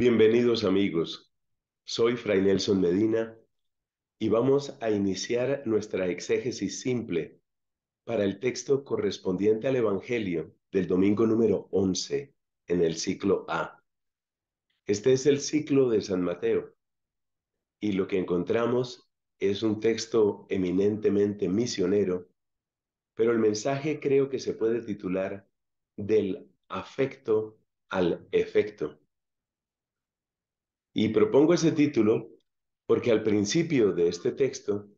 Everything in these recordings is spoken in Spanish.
Bienvenidos amigos, soy Fray Nelson Medina y vamos a iniciar nuestra exégesis simple para el texto correspondiente al Evangelio del domingo número 11 en el ciclo A. Este es el ciclo de San Mateo y lo que encontramos es un texto eminentemente misionero, pero el mensaje creo que se puede titular del afecto al efecto y propongo ese título porque al principio de este texto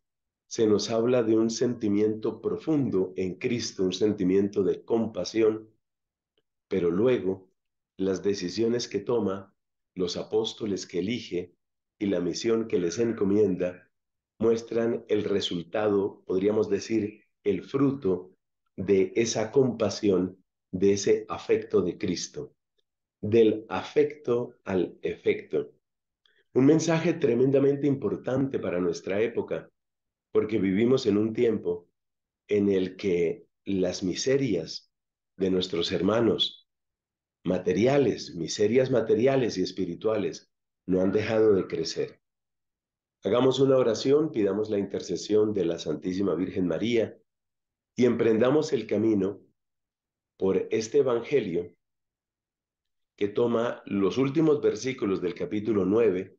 se nos habla de un sentimiento profundo en Cristo, un sentimiento de compasión, pero luego las decisiones que toma, los apóstoles que elige y la misión que les encomienda muestran el resultado, podríamos decir, el fruto de esa compasión, de ese afecto de Cristo, del afecto al efecto. Un mensaje tremendamente importante para nuestra época, porque vivimos en un tiempo en el que las miserias de nuestros hermanos materiales, miserias materiales y espirituales, no han dejado de crecer. Hagamos una oración, pidamos la intercesión de la Santísima Virgen María y emprendamos el camino por este Evangelio que toma los últimos versículos del capítulo 9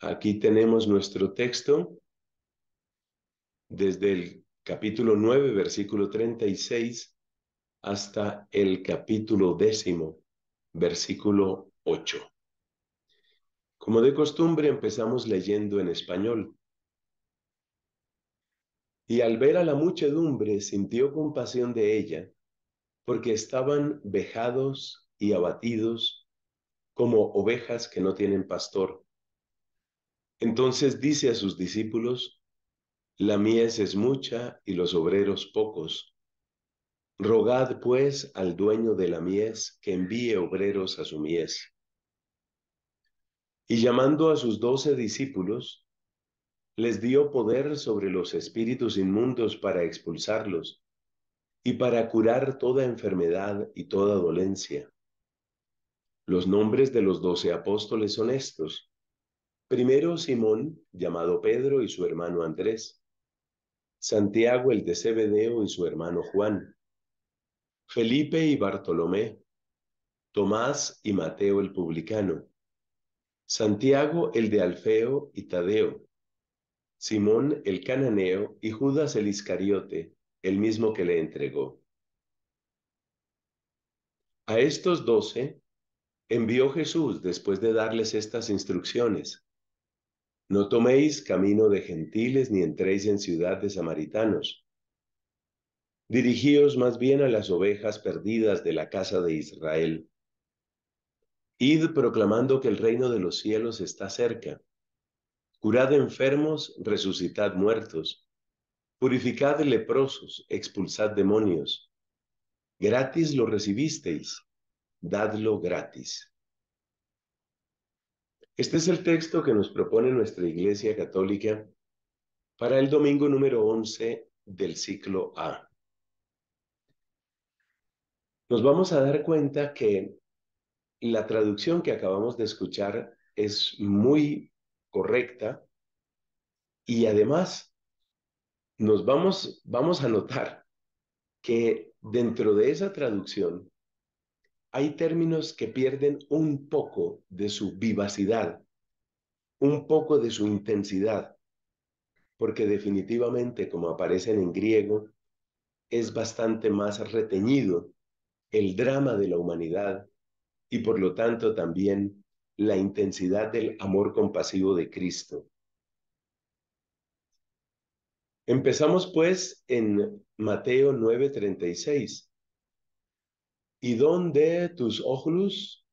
Aquí tenemos nuestro texto desde el capítulo 9, versículo 36, hasta el capítulo décimo, versículo 8. Como de costumbre, empezamos leyendo en español. Y al ver a la muchedumbre, sintió compasión de ella, porque estaban vejados y abatidos como ovejas que no tienen pastor. Entonces dice a sus discípulos, la mies es mucha y los obreros pocos. Rogad pues al dueño de la mies que envíe obreros a su mies. Y llamando a sus doce discípulos, les dio poder sobre los espíritus inmundos para expulsarlos y para curar toda enfermedad y toda dolencia. Los nombres de los doce apóstoles son estos. Primero Simón, llamado Pedro, y su hermano Andrés. Santiago el de Cebedeo y su hermano Juan. Felipe y Bartolomé. Tomás y Mateo el publicano. Santiago el de Alfeo y Tadeo. Simón el cananeo y Judas el Iscariote, el mismo que le entregó. A estos doce envió Jesús después de darles estas instrucciones. No toméis camino de gentiles ni entréis en ciudad de samaritanos. Dirigíos más bien a las ovejas perdidas de la casa de Israel. Id proclamando que el reino de los cielos está cerca. Curad enfermos, resucitad muertos. Purificad leprosos, expulsad demonios. Gratis lo recibisteis, dadlo gratis. Este es el texto que nos propone nuestra Iglesia Católica para el domingo número 11 del ciclo A. Nos vamos a dar cuenta que la traducción que acabamos de escuchar es muy correcta y además nos vamos, vamos a notar que dentro de esa traducción hay términos que pierden un poco de su vivacidad, un poco de su intensidad, porque definitivamente, como aparecen en griego, es bastante más reteñido el drama de la humanidad y por lo tanto también la intensidad del amor compasivo de Cristo. Empezamos pues en Mateo 9:36 y donde tus ojos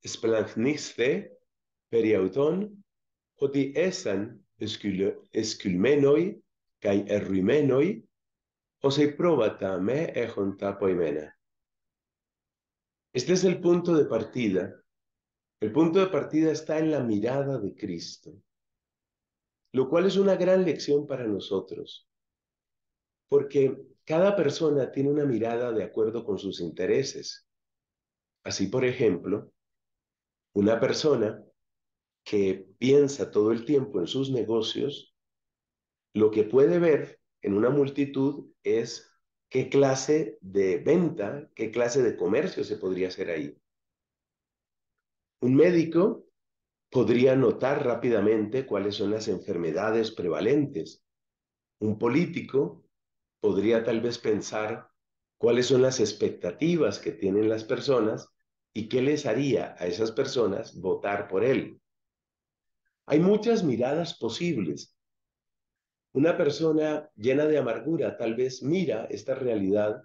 esplagniste periautón, oti esan esculmenoi kai errimenoi, se probata me ejonta poimena. Este es el punto de partida. El punto de partida está en la mirada de Cristo, lo cual es una gran lección para nosotros, porque cada persona tiene una mirada de acuerdo con sus intereses. Así, por ejemplo, una persona que piensa todo el tiempo en sus negocios, lo que puede ver en una multitud es qué clase de venta, qué clase de comercio se podría hacer ahí. Un médico podría notar rápidamente cuáles son las enfermedades prevalentes. Un político podría tal vez pensar cuáles son las expectativas que tienen las personas y qué les haría a esas personas votar por él. Hay muchas miradas posibles. Una persona llena de amargura tal vez mira esta realidad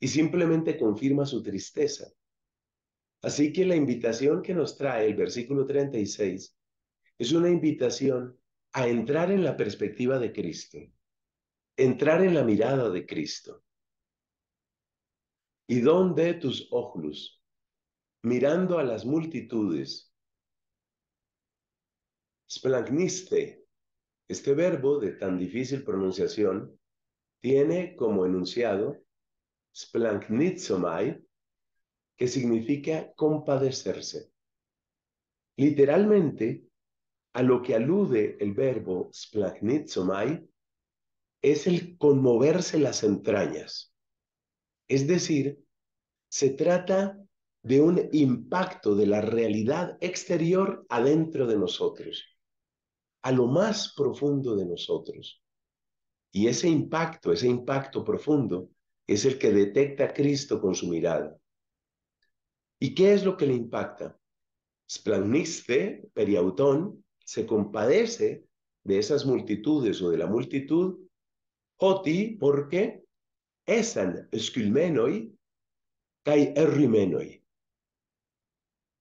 y simplemente confirma su tristeza. Así que la invitación que nos trae el versículo 36 es una invitación a entrar en la perspectiva de Cristo, entrar en la mirada de Cristo. Y donde tus ojos, mirando a las multitudes, splagniste, este verbo de tan difícil pronunciación, tiene como enunciado splagnitzomai, que significa compadecerse. Literalmente, a lo que alude el verbo splagnitzomai es el conmoverse las entrañas. Es decir, se trata de un impacto de la realidad exterior adentro de nosotros, a lo más profundo de nosotros. Y ese impacto, ese impacto profundo, es el que detecta Cristo con su mirada. ¿Y qué es lo que le impacta? Splagniste, periautón, se compadece de esas multitudes o de la multitud porque esan esculmenoi kai errimenoi.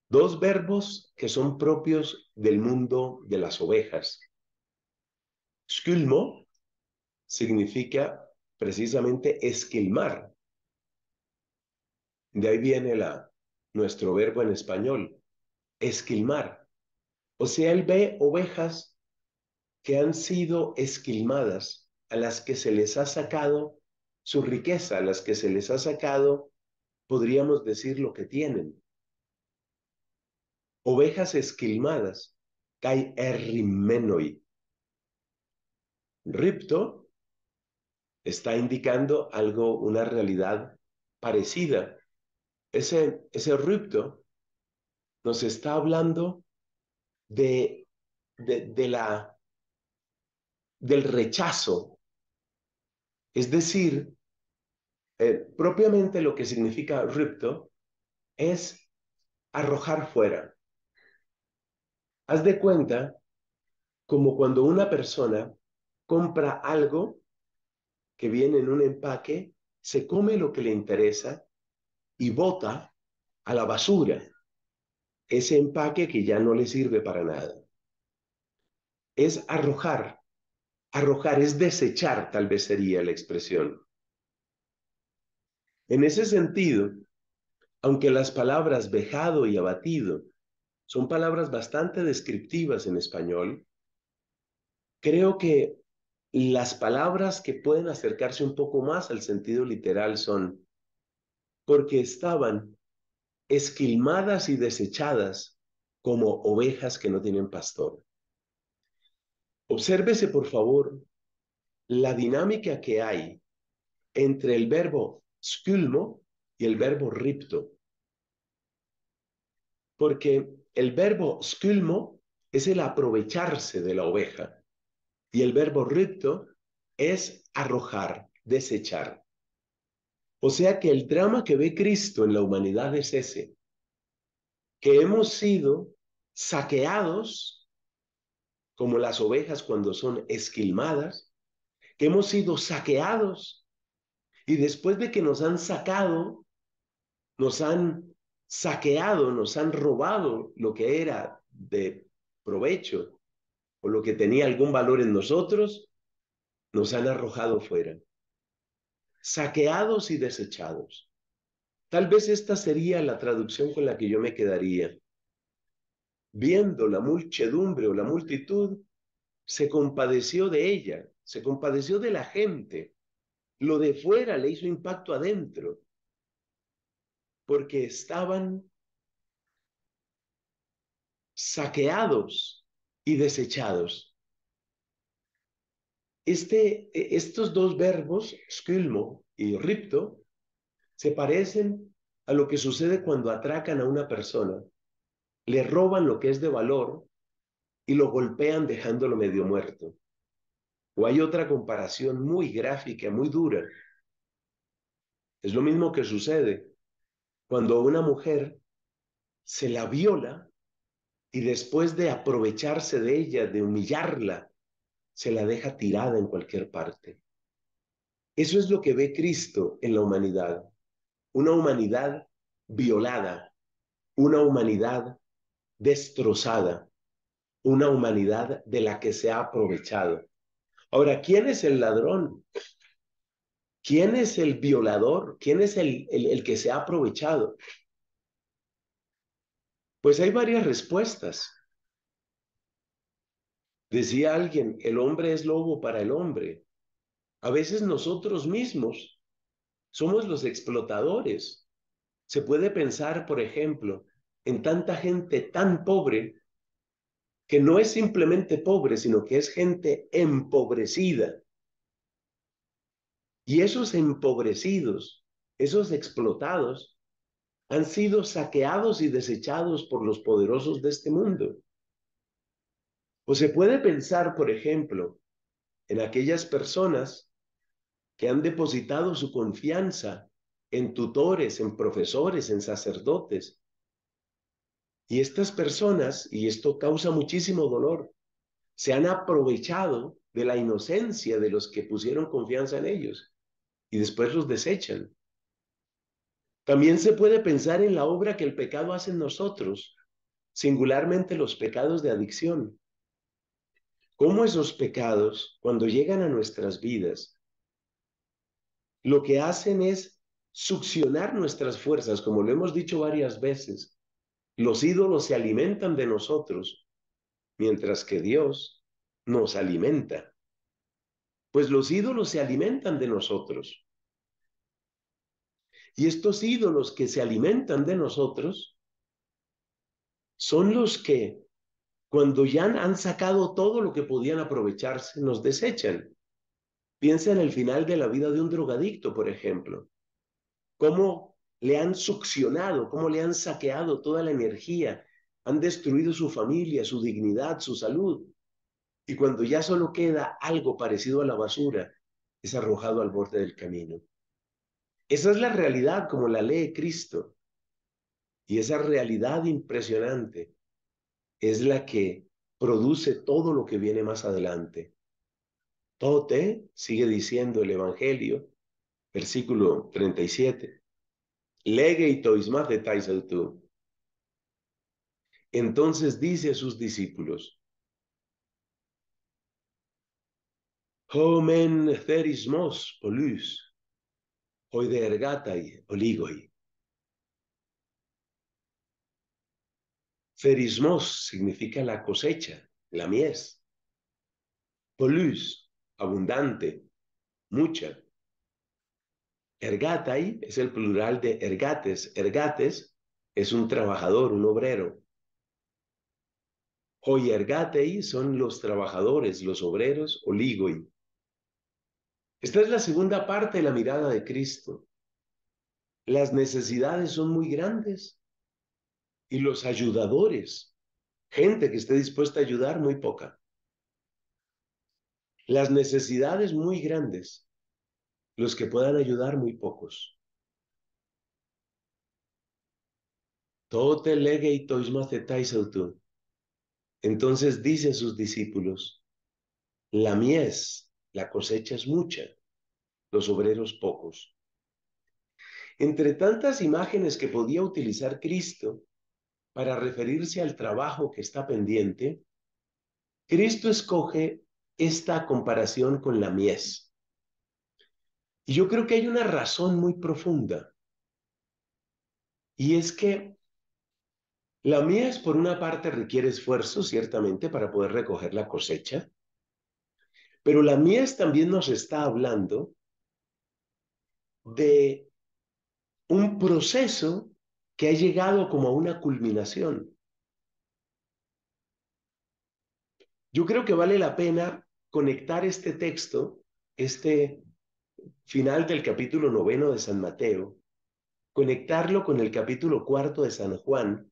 Dos verbos que son propios del mundo de las ovejas. Skulmo significa precisamente esquilmar. De ahí viene la, nuestro verbo en español, esquilmar. O sea, él ve ovejas que han sido esquilmadas a las que se les ha sacado su riqueza, a las que se les ha sacado, podríamos decir, lo que tienen. Ovejas esquilmadas, kai errimenoi. Ripto está indicando algo, una realidad parecida. Ese, ese ripto nos está hablando de, de, la, del rechazo es decir, eh, propiamente lo que significa ripto es arrojar fuera. Haz de cuenta como cuando una persona compra algo que viene en un empaque, se come lo que le interesa y bota a la basura ese empaque que ya no le sirve para nada. Es arrojar Arrojar es desechar, tal vez sería la expresión. En ese sentido, aunque las palabras vejado y abatido son palabras bastante descriptivas en español, creo que las palabras que pueden acercarse un poco más al sentido literal son porque estaban esquilmadas y desechadas como ovejas que no tienen pastor. Obsérvese, por favor, la dinámica que hay entre el verbo sculmo y el verbo ripto. Porque el verbo sculmo es el aprovecharse de la oveja y el verbo ripto es arrojar, desechar. O sea que el drama que ve Cristo en la humanidad es ese, que hemos sido saqueados como las ovejas cuando son esquilmadas, que hemos sido saqueados y después de que nos han sacado, nos han saqueado, nos han robado lo que era de provecho o lo que tenía algún valor en nosotros, nos han arrojado fuera, saqueados y desechados. Tal vez esta sería la traducción con la que yo me quedaría viendo la muchedumbre o la multitud, se compadeció de ella, se compadeció de la gente. Lo de fuera le hizo impacto adentro, porque estaban saqueados y desechados. Este, e, estos dos verbos, skilmo y ripto, se parecen a lo que sucede cuando atracan a una persona le roban lo que es de valor y lo golpean dejándolo medio muerto. O hay otra comparación muy gráfica, muy dura. Es lo mismo que sucede cuando una mujer se la viola y después de aprovecharse de ella, de humillarla, se la deja tirada en cualquier parte. Eso es lo que ve Cristo en la humanidad. Una humanidad violada, una humanidad destrozada, una humanidad de la que se ha aprovechado. Ahora, ¿quién es el ladrón? ¿Quién es el violador? ¿Quién es el, el, que se ha aprovechado? Pues hay varias respuestas. Decía alguien, el hombre es lobo para el hombre. A veces nosotros mismos somos los explotadores. Se puede pensar, por ejemplo, en tanta gente tan pobre que no es simplemente pobre, sino que es gente empobrecida. Y esos empobrecidos, esos explotados, han sido saqueados y desechados por los poderosos de este mundo. O pues se puede pensar, por ejemplo, en aquellas personas que han depositado su confianza en tutores, en profesores, en sacerdotes, y estas personas, y esto causa muchísimo dolor, se han aprovechado de la inocencia de los que pusieron confianza en ellos y después los desechan. También se puede pensar en la obra que el pecado hace en nosotros, singularmente los pecados de adicción. ¿Cómo esos pecados, cuando llegan a nuestras vidas, lo que hacen es succionar nuestras fuerzas, como lo hemos dicho varias veces, los ídolos se alimentan de nosotros, mientras que Dios nos alimenta. Pues los ídolos se alimentan de nosotros. Y estos ídolos que se alimentan de nosotros son los que, cuando ya han sacado todo lo que podían aprovecharse, nos desechan. Piensa en el final de la vida de un drogadicto, por ejemplo. ¿Cómo le han succionado, como le han saqueado toda la energía, han destruido su familia, su dignidad, su salud. Y cuando ya solo queda algo parecido a la basura, es arrojado al borde del camino. Esa es la realidad como la lee Cristo. Y esa realidad impresionante es la que produce todo lo que viene más adelante. Tote, sigue diciendo el Evangelio, versículo 37, de Entonces dice a sus discípulos, Homen cerismos polus, hoidergatai oligoi. Cerismos significa la cosecha, la mies. Polus, abundante, mucha. Ergatai es el plural de ergates. Ergates es un trabajador, un obrero. Hoy ergatei son los trabajadores, los obreros, oligoi. Esta es la segunda parte de la mirada de Cristo. Las necesidades son muy grandes y los ayudadores, gente que esté dispuesta a ayudar, muy poca. Las necesidades muy grandes los que puedan ayudar, muy pocos. Entonces dicen sus discípulos, la mies, la cosecha es mucha, los obreros pocos. Entre tantas imágenes que podía utilizar Cristo para referirse al trabajo que está pendiente, Cristo escoge esta comparación con la mies. Y yo creo que hay una razón muy profunda. Y es que la mies, por una parte, requiere esfuerzo, ciertamente, para poder recoger la cosecha, pero la mies también nos está hablando de un proceso que ha llegado como a una culminación. Yo creo que vale la pena conectar este texto, este final del capítulo noveno de San Mateo, conectarlo con el capítulo cuarto de San Juan,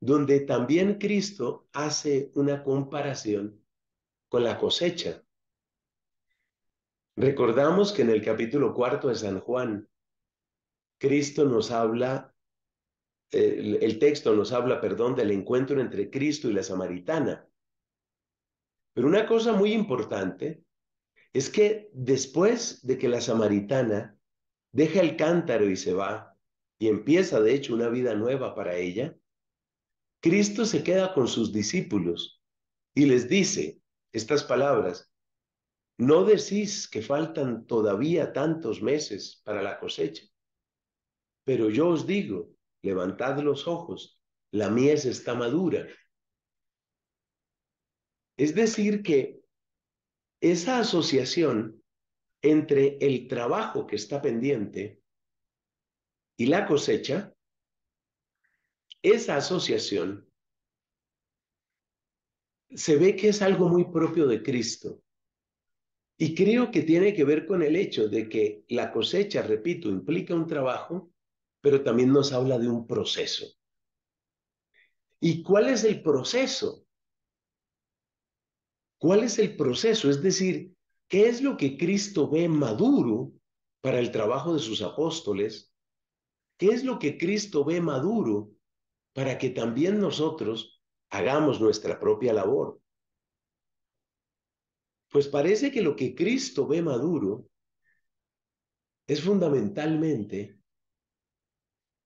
donde también Cristo hace una comparación con la cosecha. Recordamos que en el capítulo cuarto de San Juan, Cristo nos habla, el, texto nos habla, perdón, del encuentro entre Cristo y la samaritana. Pero una cosa muy importante es que después de que la samaritana deja el cántaro y se va, y empieza de hecho una vida nueva para ella, Cristo se queda con sus discípulos y les dice estas palabras, no decís que faltan todavía tantos meses para la cosecha, pero yo os digo, levantad los ojos, la mies está madura. Es decir, que esa asociación entre el trabajo que está pendiente y la cosecha, esa asociación se ve que es algo muy propio de Cristo. Y creo que tiene que ver con el hecho de que la cosecha, repito, implica un trabajo, pero también nos habla de un proceso. ¿Y cuál es el proceso? ¿Cuál es el proceso? Es decir, ¿qué es lo que Cristo ve maduro para el trabajo de sus apóstoles? ¿Qué es lo que Cristo ve maduro para que también nosotros hagamos nuestra propia labor? Pues parece que lo que Cristo ve maduro es fundamentalmente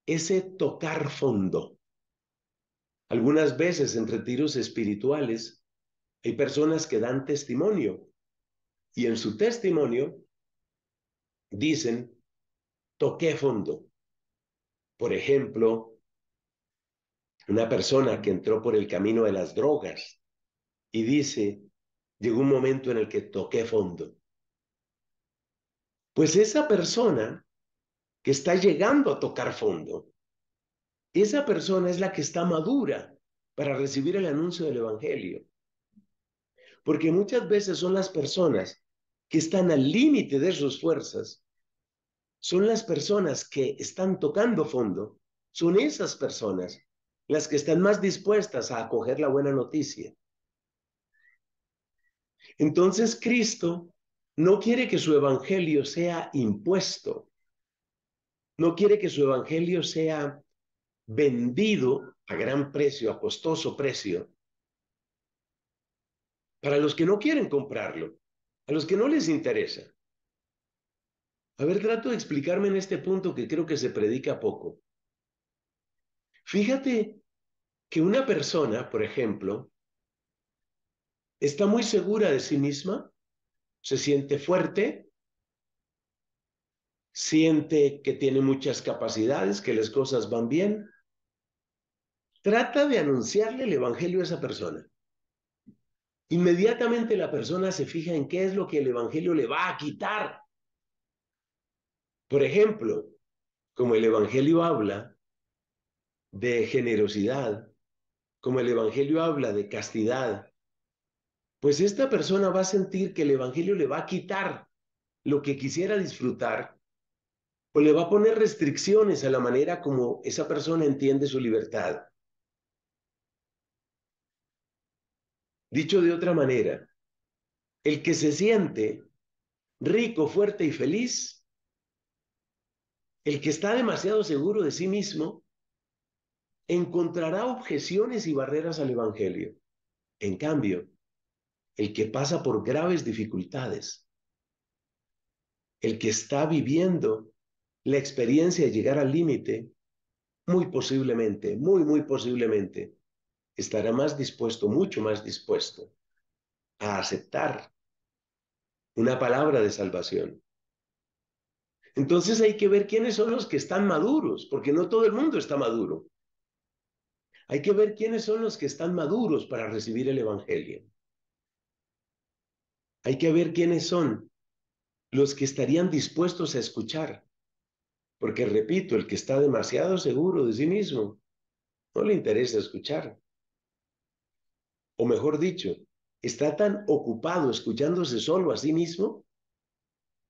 ese tocar fondo. Algunas veces en retiros espirituales hay personas que dan testimonio y en su testimonio dicen, toqué fondo. Por ejemplo, una persona que entró por el camino de las drogas y dice, llegó un momento en el que toqué fondo. Pues esa persona que está llegando a tocar fondo, esa persona es la que está madura para recibir el anuncio del Evangelio. Porque muchas veces son las personas que están al límite de sus fuerzas, son las personas que están tocando fondo, son esas personas las que están más dispuestas a acoger la buena noticia. Entonces Cristo no quiere que su evangelio sea impuesto, no quiere que su evangelio sea vendido a gran precio, a costoso precio, para los que no quieren comprarlo, a los que no les interesa. A ver, trato de explicarme en este punto que creo que se predica poco. Fíjate que una persona, por ejemplo, está muy segura de sí misma, se siente fuerte, siente que tiene muchas capacidades, que las cosas van bien. Trata de anunciarle el Evangelio a esa persona. Inmediatamente la persona se fija en qué es lo que el Evangelio le va a quitar. Por ejemplo, como el Evangelio habla de generosidad, como el Evangelio habla de castidad, pues esta persona va a sentir que el Evangelio le va a quitar lo que quisiera disfrutar o le va a poner restricciones a la manera como esa persona entiende su libertad. Dicho de otra manera, el que se siente rico, fuerte y feliz, el que está demasiado seguro de sí mismo, encontrará objeciones y barreras al Evangelio. En cambio, el que pasa por graves dificultades, el que está viviendo la experiencia de llegar al límite, muy posiblemente, muy, muy posiblemente, estará más dispuesto, mucho más dispuesto a aceptar una palabra de salvación. Entonces hay que ver quiénes son los que están maduros, porque no todo el mundo está maduro. Hay que ver quiénes son los que están maduros para recibir el Evangelio. Hay que ver quiénes son los que estarían dispuestos a escuchar. Porque repito, el que está demasiado seguro de sí mismo, no le interesa escuchar o mejor dicho, está tan ocupado escuchándose solo a sí mismo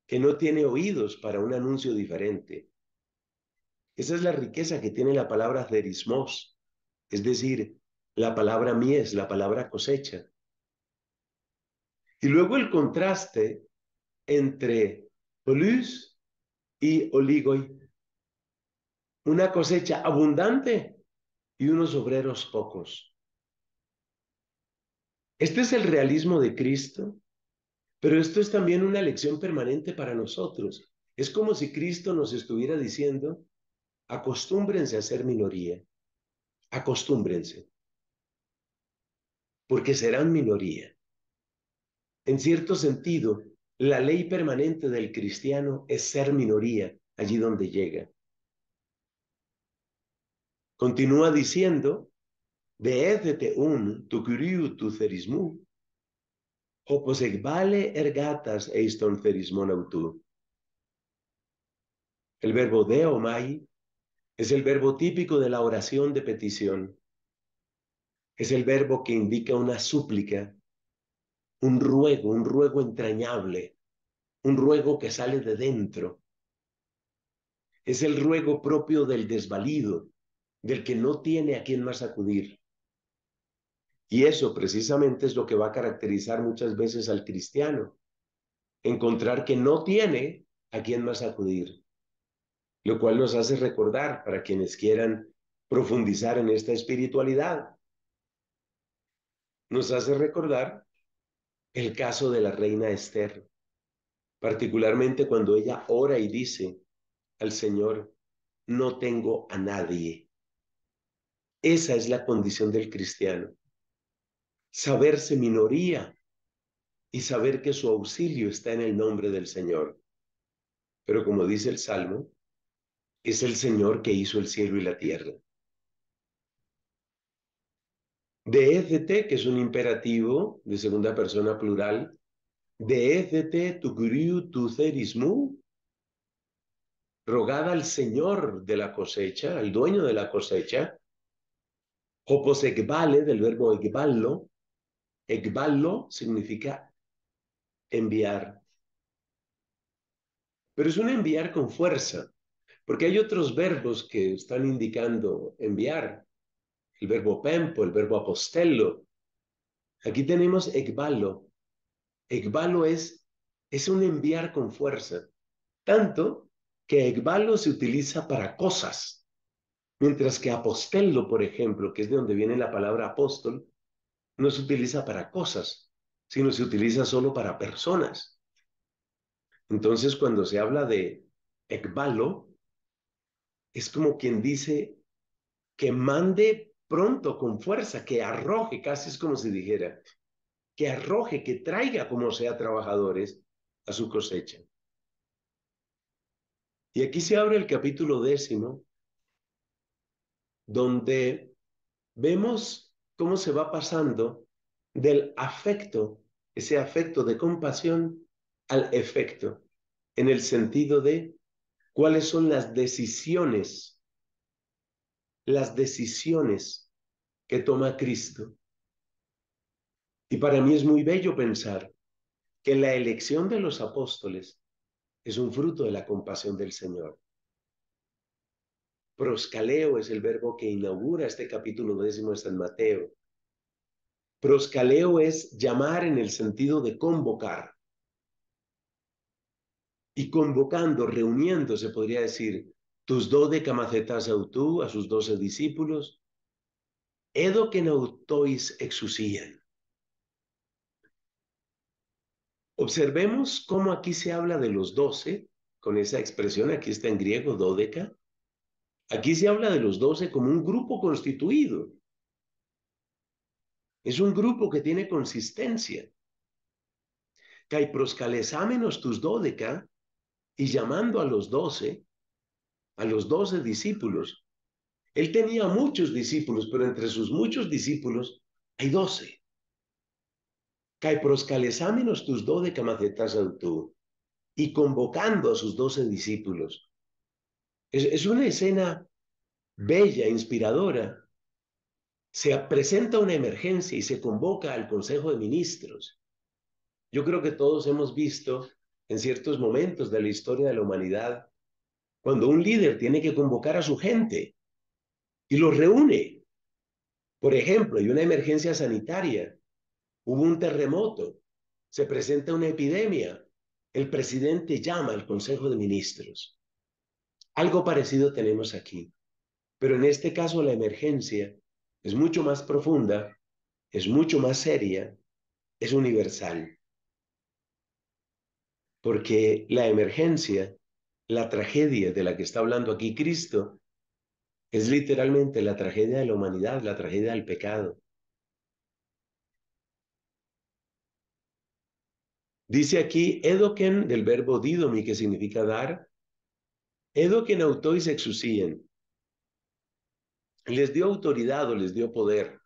que no tiene oídos para un anuncio diferente. Esa es la riqueza que tiene la palabra cerismos, es decir, la palabra mies, la palabra cosecha. Y luego el contraste entre polus y oligoi, una cosecha abundante y unos obreros pocos. Este es el realismo de Cristo, pero esto es también una lección permanente para nosotros. Es como si Cristo nos estuviera diciendo, acostúmbrense a ser minoría, acostúmbrense, porque serán minoría. En cierto sentido, la ley permanente del cristiano es ser minoría allí donde llega. Continúa diciendo, un tu curiu tu ergatas eiston El verbo deomai es el verbo típico de la oración de petición. Es el verbo que indica una súplica, un ruego, un ruego entrañable, un ruego que sale de dentro. Es el ruego propio del desvalido, del que no tiene a quien más acudir. Y eso precisamente es lo que va a caracterizar muchas veces al cristiano. Encontrar que no tiene a quién más acudir. Lo cual nos hace recordar para quienes quieran profundizar en esta espiritualidad. Nos hace recordar el caso de la reina Esther, particularmente cuando ella ora y dice al Señor, no tengo a nadie. Esa es la condición del cristiano saberse minoría y saber que su auxilio está en el nombre del Señor. Pero como dice el Salmo, es el Señor que hizo el cielo y la tierra. Deécete, que es un imperativo de segunda persona plural, Deécete, tu guriu tu cerismu, rogada al Señor de la cosecha, al dueño de la cosecha, Hoposegvale, del verbo egballo, Egbalo significa enviar. Pero es un enviar con fuerza, porque hay otros verbos que están indicando enviar. El verbo pempo, el verbo apostello. Aquí tenemos egbalo. Egbalo es, es un enviar con fuerza. Tanto que egbalo se utiliza para cosas. Mientras que apostello, por ejemplo, que es de donde viene la palabra apóstol, no se utiliza para cosas, sino se utiliza solo para personas. Entonces, cuando se habla de ekbalo, es como quien dice que mande pronto, con fuerza, que arroje, casi es como si dijera, que arroje, que traiga como sea trabajadores a su cosecha. Y aquí se abre el capítulo décimo, donde vemos cómo se va pasando del afecto, ese afecto de compasión, al efecto, en el sentido de cuáles son las decisiones, las decisiones que toma Cristo. Y para mí es muy bello pensar que la elección de los apóstoles es un fruto de la compasión del Señor. Proscaleo es el verbo que inaugura este capítulo décimo de San Mateo. Proscaleo es llamar en el sentido de convocar. Y convocando, reuniendo, se podría decir, tus doce camacetas autú, a sus doce discípulos, edo que nautois exusían. Observemos cómo aquí se habla de los doce, con esa expresión, aquí está en griego, dodeca, Aquí se habla de los doce como un grupo constituido. Es un grupo que tiene consistencia. Kai tus dodeca y llamando a los doce, a los doce discípulos. Él tenía muchos discípulos, pero entre sus muchos discípulos hay doce. Kai tus dodeca macetas y convocando a sus doce discípulos es, una escena mm. bella, inspiradora. Se presenta una emergencia y se convoca al Consejo de Ministros. Yo creo que todos hemos visto en ciertos momentos de la historia de la humanidad cuando un líder tiene que convocar a su gente y los reúne. Por ejemplo, hay una emergencia sanitaria, hubo un terremoto, se presenta una epidemia, el presidente llama al Consejo de Ministros. Algo parecido tenemos aquí, pero en este caso la emergencia es mucho más profunda, es mucho más seria, es universal. Porque la emergencia, la tragedia de la que está hablando aquí Cristo, es literalmente la tragedia de la humanidad, la tragedia del pecado. Dice aquí edoken del verbo didomi, que significa dar, Edo que nautois exusían. Les dio autoridad o les dio poder.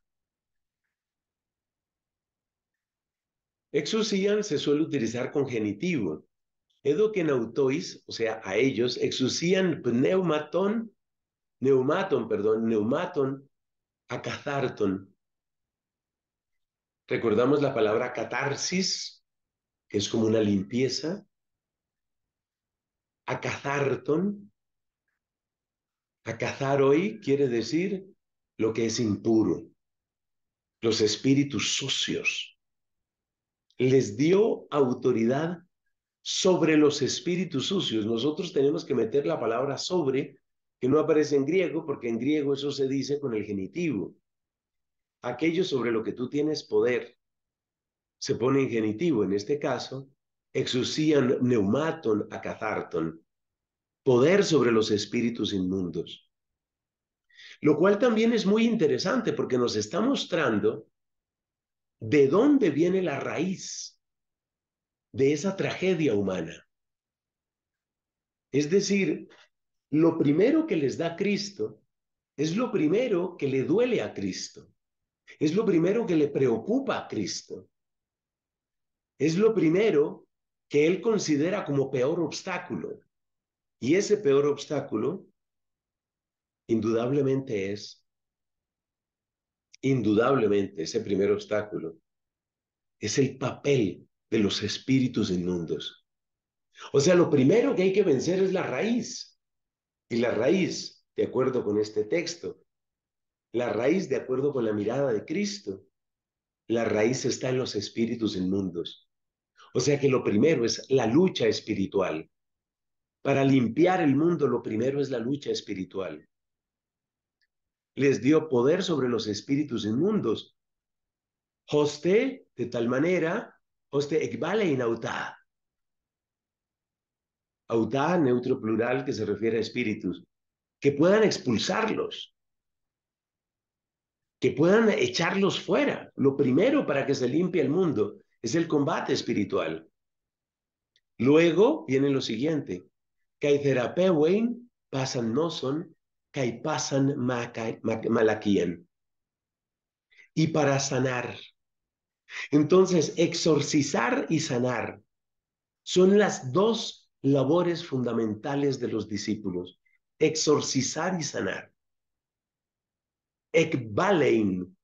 Exusían se suele utilizar con genitivo. Edo que nautois, o sea, a ellos, exusían pneumaton, neumaton, perdón, neumaton, catharton Recordamos la palabra catarsis, que es como una limpieza, a A cazar hoy quiere decir lo que es impuro, los espíritus sucios. Les dio autoridad sobre los espíritus sucios. Nosotros tenemos que meter la palabra sobre, que no aparece en griego, porque en griego eso se dice con el genitivo. Aquello sobre lo que tú tienes poder se pone en genitivo, en este caso, Exusían neumaton acatharton, poder sobre los espíritus inmundos. Lo cual también es muy interesante porque nos está mostrando de dónde viene la raíz de esa tragedia humana. Es decir, lo primero que les da Cristo es lo primero que le duele a Cristo, es lo primero que le preocupa a Cristo, es lo primero que él considera como peor obstáculo. Y ese peor obstáculo, indudablemente es, indudablemente ese primer obstáculo, es el papel de los espíritus inmundos. O sea, lo primero que hay que vencer es la raíz. Y la raíz, de acuerdo con este texto, la raíz, de acuerdo con la mirada de Cristo, la raíz está en los espíritus inmundos. O sea que lo primero es la lucha espiritual. Para limpiar el mundo lo primero es la lucha espiritual. Les dio poder sobre los espíritus inmundos. Hoste, de tal manera, hoste equivale in neutro plural, que se refiere a espíritus. Que puedan expulsarlos que puedan echarlos fuera. Lo primero para que se limpie el mundo es el combate espiritual. Luego viene lo siguiente. therapeuen, pasan noson, kai pasan Y para sanar. Entonces, exorcizar y sanar son las dos labores fundamentales de los discípulos. Exorcizar y sanar. Ekbalein,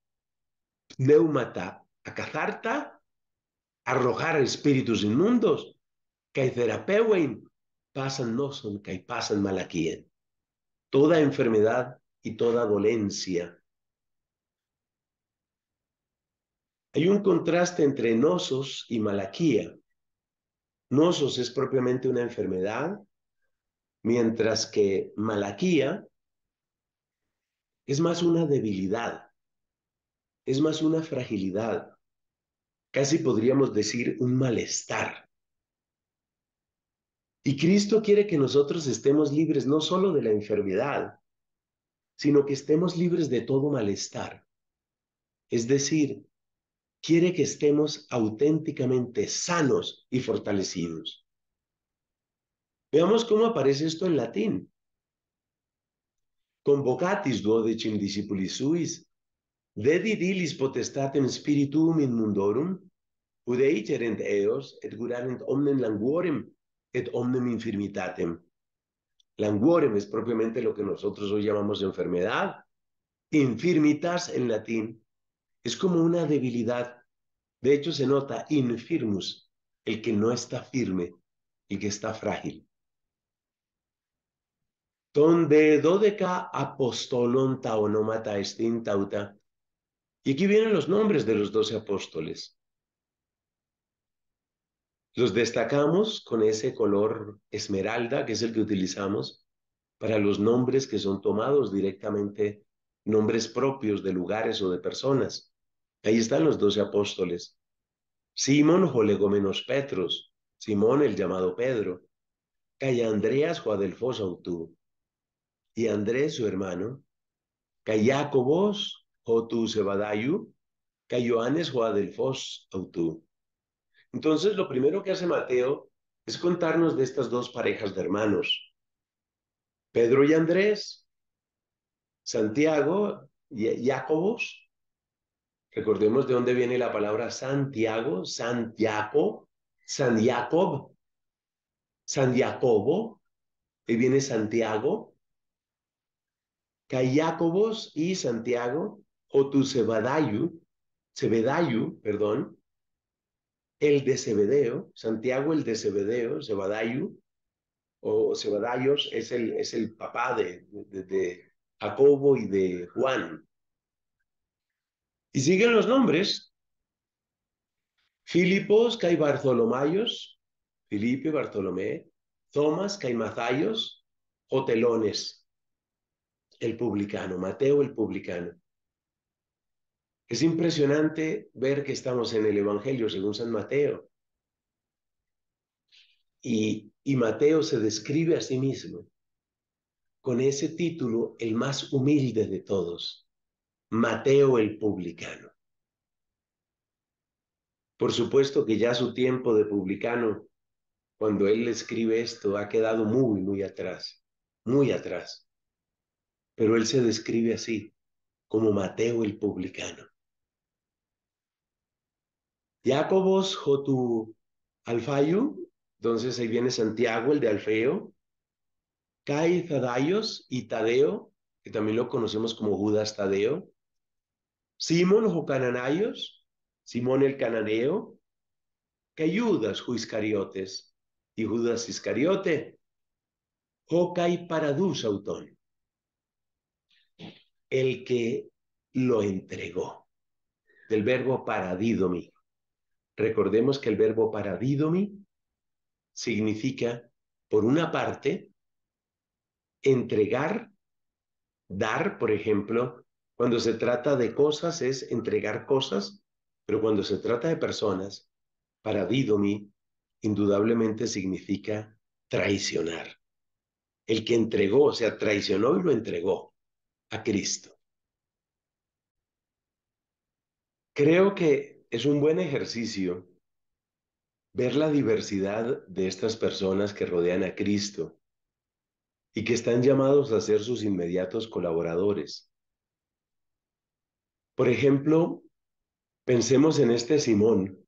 neumata, acazarta arrojar espíritus inmundos, que pasan no son, que pasan malaquía Toda enfermedad y toda dolencia. Hay un contraste entre nosos y malaquía. Nosos es propiamente una enfermedad, mientras que malaquía es más una debilidad, es más una fragilidad, casi podríamos decir un malestar. Y Cristo quiere que nosotros estemos libres no solo de la enfermedad, sino que estemos libres de todo malestar. Es decir, quiere que estemos auténticamente sanos y fortalecidos. Veamos cómo aparece esto en latín. Convocatis duodecim discipulis suis, Dedidilis potestatem spirituum in mundorum, ut eos, et curarent omnem languorem, et omnem infirmitatem. Languorem es propiamente lo que nosotros hoy llamamos enfermedad. Infirmitas en latín es como una debilidad. De hecho, se nota infirmus, el que no está firme, el que está frágil. Donde dodeca apostolon taonomata estin tauta, y aquí vienen los nombres de los doce apóstoles. Los destacamos con ese color esmeralda, que es el que utilizamos para los nombres que son tomados directamente, nombres propios de lugares o de personas. Ahí están los doce apóstoles. Simón Jolegomenos Petros, Simón el llamado Pedro, Calla Andreas Joadelfos Autú, y Andrés su hermano, Cayaco Vos, Sebadayu, Cayoanes Entonces, lo primero que hace Mateo es contarnos de estas dos parejas de hermanos, Pedro y Andrés, Santiago y Jacobos. Recordemos de dónde viene la palabra Santiago, Santiago, San Jacob, San Jacobo, ahí viene Santiago, Cayacobos y Santiago, o tu sebadayu, Zebedayu, perdón, el de Cebedeo Santiago el de Cebedeo, Cebadayu, o Cebadayos es el, es el papá de, de, Jacobo y de Juan. Y siguen los nombres. Filipos, Cai Bartolomayos, Filipe, Bartolomé, Tomás, Caimazayos, Otelones, el publicano, Mateo el publicano. Es impresionante ver que estamos en el Evangelio según San Mateo. Y, Mateo se describe a sí mismo con ese título, el más humilde de todos, Mateo el publicano. Por supuesto que ya su tiempo de publicano, cuando él escribe esto, ha quedado muy, muy atrás, muy atrás. Pero él se describe así, como Mateo el publicano. Jacobos Jotu Alfayu, entonces ahí viene Santiago, el de Alfeo, Cai Zadayos y Tadeo, que también lo conocemos como Judas Tadeo, Simón o Cananayos, Simón el Cananeo, que Judas Iscariotes y Judas Iscariote, Jocai Paradus Autón, el que lo entregó, del verbo mi. Recordemos que el verbo paradidomi significa, por una parte, entregar, dar, por ejemplo, cuando se trata de cosas es entregar cosas, pero cuando se trata de personas, paradidomi indudablemente significa traicionar. El que entregó, o sea, traicionó y lo entregó a Cristo. Creo que es un buen ejercicio ver la diversidad de estas personas que rodean a Cristo y que están llamados a ser sus inmediatos colaboradores. Por ejemplo, pensemos en este Simón,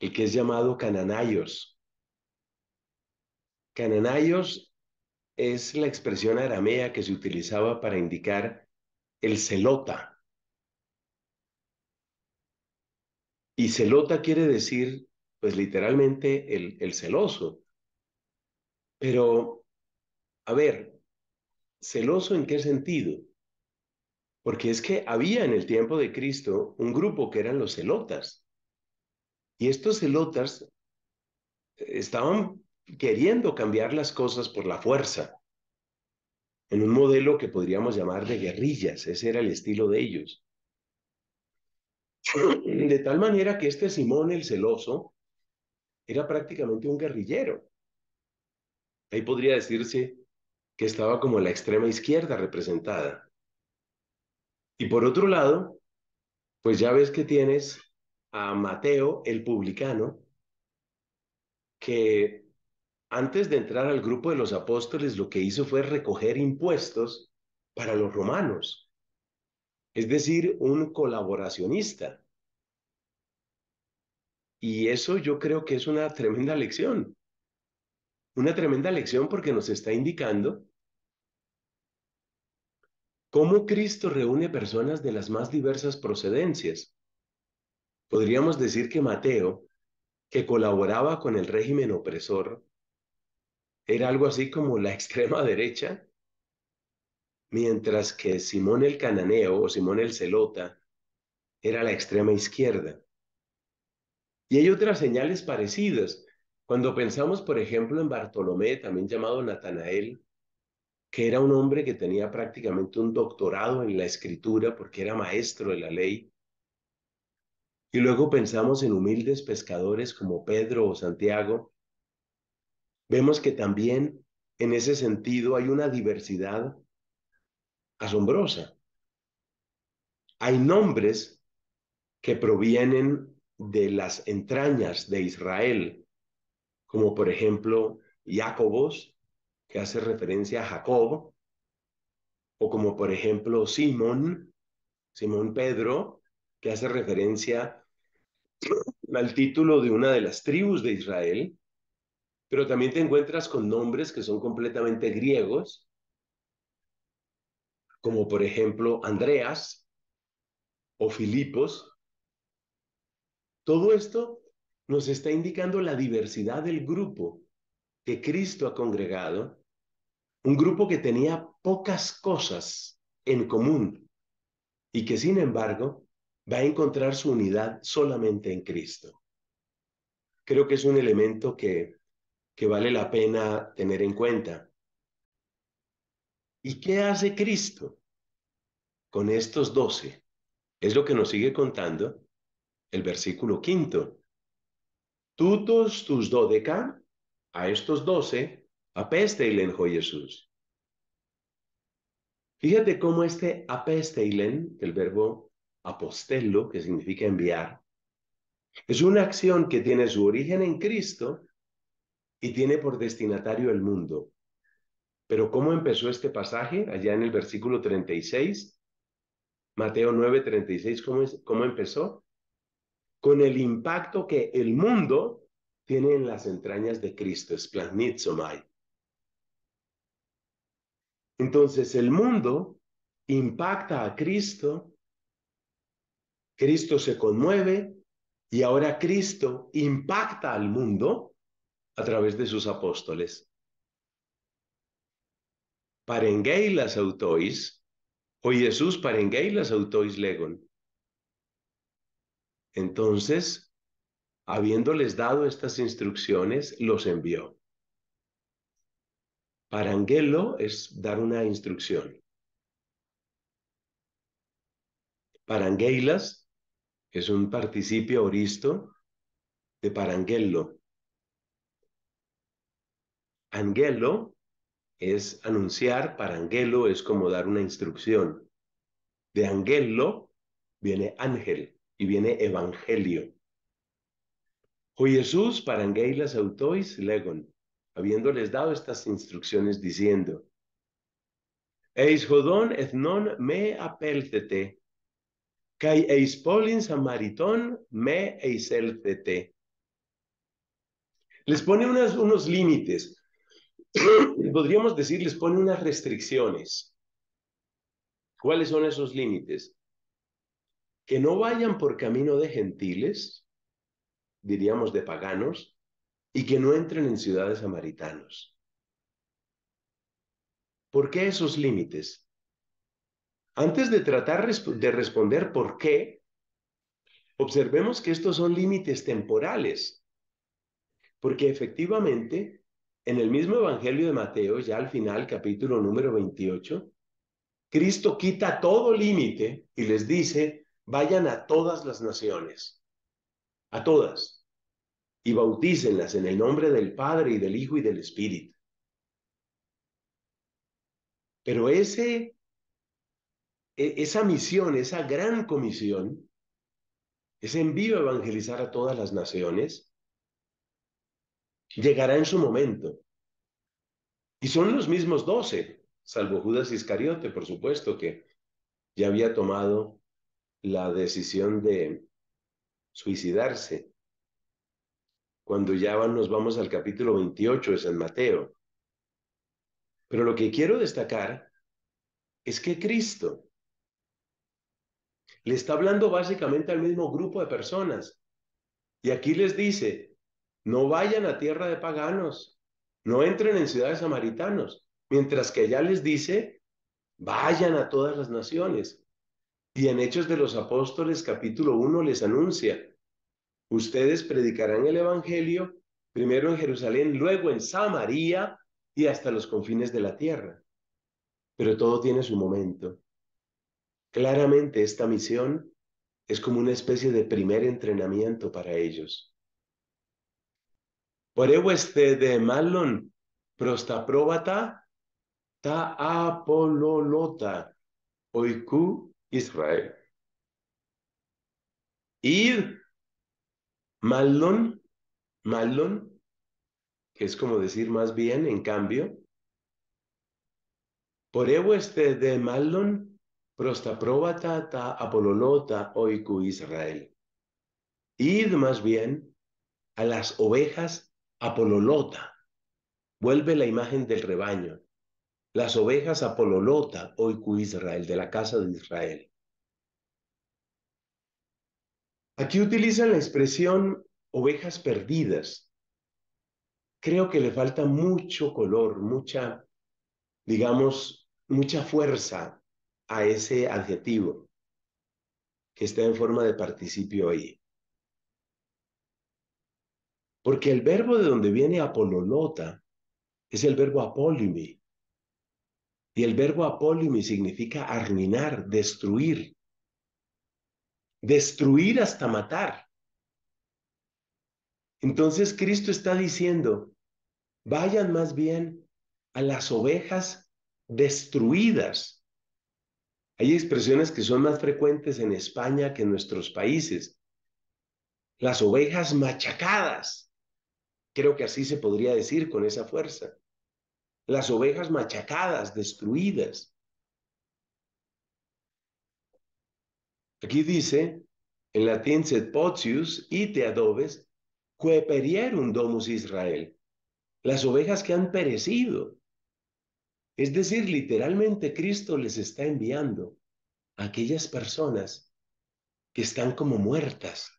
el que es llamado Cananayos. Cananayos es la expresión aramea que se utilizaba para indicar el celota Y celota quiere decir, pues literalmente, el, celoso. Pero, a ver, ¿celoso en qué sentido? Porque es que había en el tiempo de Cristo un grupo que eran los celotas. Y estos celotas estaban queriendo cambiar las cosas por la fuerza, en un modelo que podríamos llamar de guerrillas, ese era el estilo de ellos. De tal manera que este Simón el celoso era prácticamente un guerrillero. Ahí podría decirse que estaba como la extrema izquierda representada. Y por otro lado, pues ya ves que tienes a Mateo el publicano, que antes de entrar al grupo de los apóstoles lo que hizo fue recoger impuestos para los romanos es decir, un colaboracionista. Y eso yo creo que es una tremenda lección. Una tremenda lección porque nos está indicando cómo Cristo reúne personas de las más diversas procedencias. Podríamos decir que Mateo, que colaboraba con el régimen opresor, era algo así como la extrema derecha mientras que Simón el Cananeo o Simón el Celota era la extrema izquierda. Y hay otras señales parecidas. Cuando pensamos, por ejemplo, en Bartolomé, también llamado Natanael, que era un hombre que tenía prácticamente un doctorado en la escritura porque era maestro de la ley. Y luego pensamos en humildes pescadores como Pedro o Santiago. Vemos que también en ese sentido hay una diversidad asombrosa. Hay nombres que provienen de las entrañas de Israel, como por ejemplo Jacobos, que hace referencia a Jacob, o como por ejemplo Simón, Simón Pedro, que hace referencia al título de una de las tribus de Israel, pero también te encuentras con nombres que son completamente griegos, como por ejemplo Andreas o Filipos. Todo esto nos está indicando la diversidad del grupo que Cristo ha congregado, un grupo que tenía pocas cosas en común y que sin embargo va a encontrar su unidad solamente en Cristo. Creo que es un elemento que, que vale la pena tener en cuenta. ¿Y qué hace Cristo? con estos doce. Es lo que nos sigue contando el versículo quinto. Tutos tus dodeca, a estos doce, apesteilen, Jesús. Fíjate cómo este apesteilen, el verbo apostelo, que significa enviar, es una acción que tiene su origen en Cristo y tiene por destinatario el mundo. Pero ¿cómo empezó este pasaje? Allá en el versículo 36, Mateo 9, 36, ¿cómo empezó? Con el impacto que el mundo tiene en las entrañas de Cristo, es Entonces el mundo impacta a Cristo, Cristo se conmueve y ahora Cristo impacta al mundo a través de sus apóstoles. Parengei las autois, Hoy Jesús parangueilas las autois legon. Entonces, habiéndoles dado estas instrucciones, los envió. Parangelo es dar una instrucción. Parangueilas es un participio oristo de parangelo. Angelo es anunciar, para angelo es como dar una instrucción. De angelo viene ángel y viene evangelio. Hoy Jesús para se autois legon, habiéndoles dado estas instrucciones diciendo, Eis jodón et me apelcete, kai eis polin samaritón me Les pone unos límites, podríamos decir, les pone unas restricciones. ¿Cuáles son esos límites? Que no vayan por camino de gentiles, diríamos de paganos, y que no entren en ciudades samaritanos. ¿Por qué esos límites? Antes de tratar de responder por qué, observemos que estos son límites temporales, porque efectivamente en el mismo Evangelio de Mateo, ya al final, capítulo número 28, Cristo quita todo límite y les dice, vayan a todas las naciones, a todas, y bautícenlas en el nombre del Padre y del Hijo y del Espíritu. Pero ese, e, esa misión, esa gran comisión, ese envío a evangelizar a todas las naciones, llegará en su momento. Y son los mismos doce, salvo Judas Iscariote, por supuesto, que ya había tomado la decisión de suicidarse. Cuando ya nos vamos al capítulo 28 de San Mateo. Pero lo que quiero destacar es que Cristo le está hablando básicamente al mismo grupo de personas. Y aquí les dice, no vayan a tierra de paganos, no entren en ciudades samaritanos, mientras que allá les dice, vayan a todas las naciones. Y en Hechos de los Apóstoles capítulo 1 les anuncia, ustedes predicarán el Evangelio primero en Jerusalén, luego en Samaria y hasta los confines de la tierra. Pero todo tiene su momento. Claramente esta misión es como una especie de primer entrenamiento para ellos. Por este de malon probata, ta apololota oiku Israel. Id malon, malon, que es como decir más bien, en cambio, por este de malon probata, ta apololota oiku Israel. Id más bien a las ovejas Apololota, vuelve la imagen del rebaño, las ovejas Apololota, oiku Israel, de la casa de Israel. Aquí utilizan la expresión ovejas perdidas. Creo que le falta mucho color, mucha, digamos, mucha fuerza a ese adjetivo que está en forma de participio ahí. Porque el verbo de donde viene apololota es el verbo apolimi. Y el verbo apolimi significa arminar, destruir. Destruir hasta matar. Entonces Cristo está diciendo, vayan más bien a las ovejas destruidas. Hay expresiones que son más frecuentes en España que en nuestros países. Las ovejas machacadas. Creo que así se podría decir con esa fuerza. Las ovejas machacadas, destruidas. Aquí dice, en latín, set potius y te adobes, que domus Israel. Las ovejas que han perecido. Es decir, literalmente Cristo les está enviando a aquellas personas que están como muertas,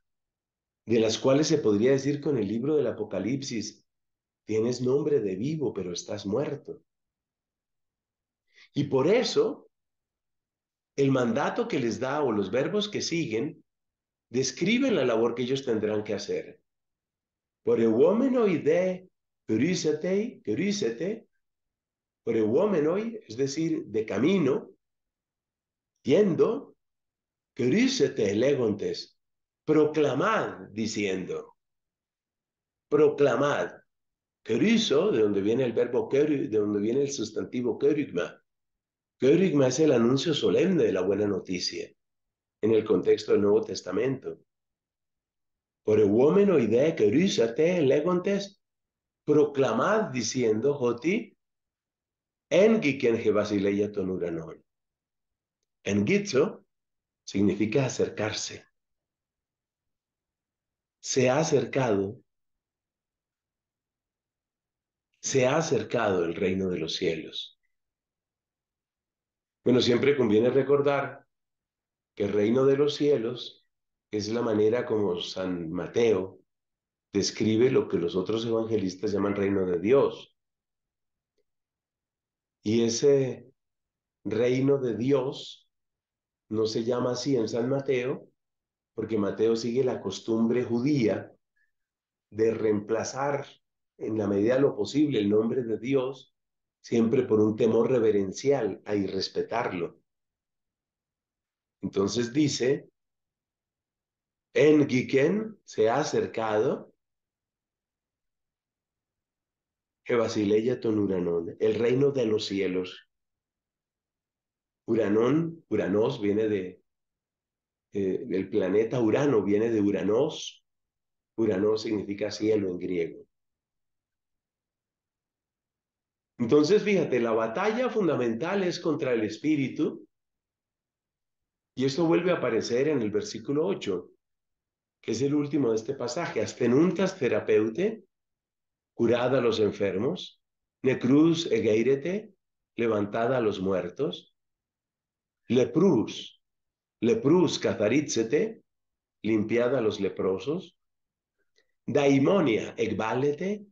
de las cuales se podría decir con el libro del Apocalipsis, tienes nombre de vivo, pero estás muerto. Y por eso, el mandato que les da o los verbos que siguen describen la labor que ellos tendrán que hacer. Por el woman hoy de por el woman hoy, es decir, de camino, yendo, curisete legontes, proclamad diciendo, proclamad. Kerizo, de donde viene el verbo de donde viene el sustantivo querigma. Querigma es el anuncio solemne de la buena noticia en el contexto del Nuevo Testamento. Por el o idea keriza te legontes, proclamad diciendo, joti, ton gebasileia En gitzo significa acercarse se ha acercado, se ha acercado el reino de los cielos. Bueno, siempre conviene recordar que el reino de los cielos es la manera como San Mateo describe lo que los otros evangelistas llaman reino de Dios. Y ese reino de Dios no se llama así en San Mateo, porque Mateo sigue la costumbre judía de reemplazar en la medida de lo posible el nombre de Dios siempre por un temor reverencial a irrespetarlo. Entonces dice, en Giken se ha acercado ton Uranón, el reino de los cielos. Uranón, Uranos viene de eh, el planeta Urano viene de Uranos. Uranos significa cielo en griego. Entonces, fíjate, la batalla fundamental es contra el espíritu. Y esto vuelve a aparecer en el versículo 8, que es el último de este pasaje. Astenuntas terapeute, curada a los enfermos. Necruz egeirete, levantada a los muertos. Leprus, leprus catarízete, limpiada a los leprosos. Daimonia, egbalete.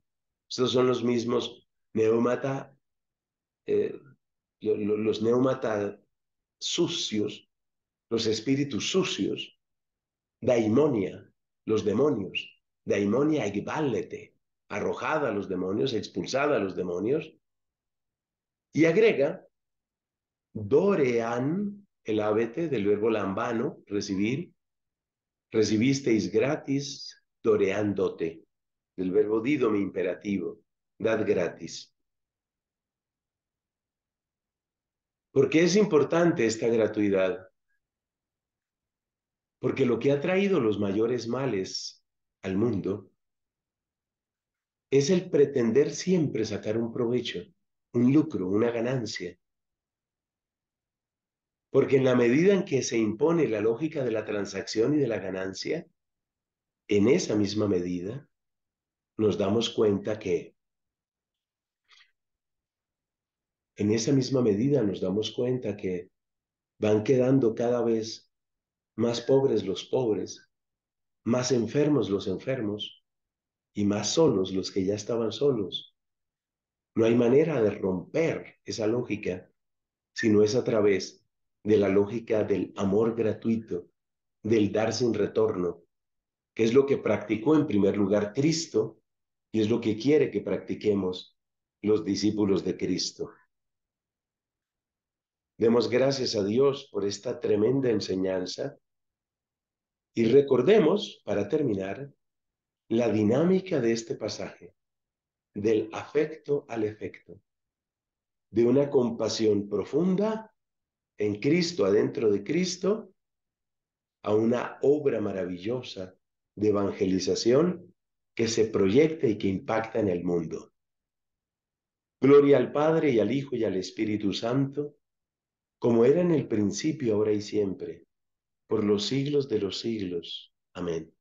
estos son los mismos neumata, eh, los neumata sucios, los espíritus sucios. Daimonia, los demonios. Daimonia, egbalete. arrojada a los demonios, expulsada a los demonios. Y agrega, Dorean, el abete del verbo lambano, recibir. Recibisteis gratis, doreándote, del verbo mi imperativo, dad gratis. ¿Por qué es importante esta gratuidad? Porque lo que ha traído los mayores males al mundo es el pretender siempre sacar un provecho, un lucro, una ganancia. Porque en la medida en que se impone la lógica de la transacción y de la ganancia, en esa misma medida nos damos cuenta que, en esa misma medida nos damos cuenta que van quedando cada vez más pobres los pobres, más enfermos los enfermos y más solos los que ya estaban solos. No hay manera de romper esa lógica, si no es a través de de la lógica del amor gratuito, del dar sin retorno, que es lo que practicó en primer lugar Cristo y es lo que quiere que practiquemos los discípulos de Cristo. Demos gracias a Dios por esta tremenda enseñanza y recordemos, para terminar, la dinámica de este pasaje, del afecto al efecto, de una compasión profunda en Cristo, adentro de Cristo, a una obra maravillosa de evangelización que se proyecta y que impacta en el mundo. Gloria al Padre y al Hijo y al Espíritu Santo, como era en el principio, ahora y siempre, por los siglos de los siglos. Amén.